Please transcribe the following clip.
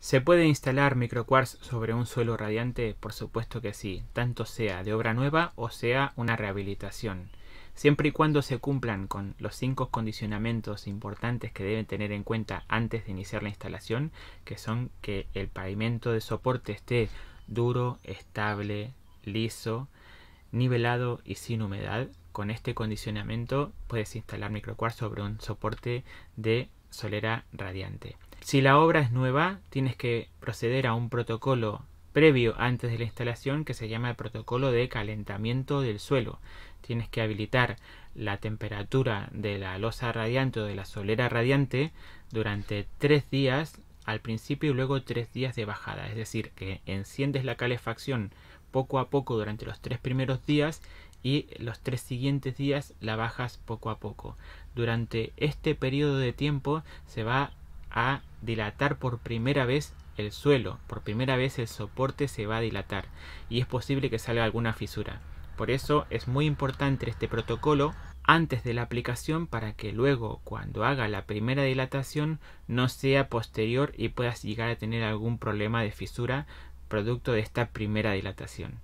¿Se puede instalar microquartz sobre un suelo radiante? Por supuesto que sí, tanto sea de obra nueva o sea una rehabilitación. Siempre y cuando se cumplan con los cinco condicionamientos importantes que deben tener en cuenta antes de iniciar la instalación, que son que el pavimento de soporte esté duro, estable, liso, nivelado y sin humedad. Con este condicionamiento puedes instalar microquartz sobre un soporte de solera radiante. Si la obra es nueva, tienes que proceder a un protocolo previo antes de la instalación que se llama el protocolo de calentamiento del suelo. Tienes que habilitar la temperatura de la losa radiante o de la solera radiante durante tres días al principio y luego tres días de bajada. Es decir, que enciendes la calefacción poco a poco durante los tres primeros días y los tres siguientes días la bajas poco a poco. Durante este periodo de tiempo se va a dilatar por primera vez el suelo, por primera vez el soporte se va a dilatar y es posible que salga alguna fisura. Por eso es muy importante este protocolo antes de la aplicación para que luego cuando haga la primera dilatación no sea posterior y puedas llegar a tener algún problema de fisura producto de esta primera dilatación.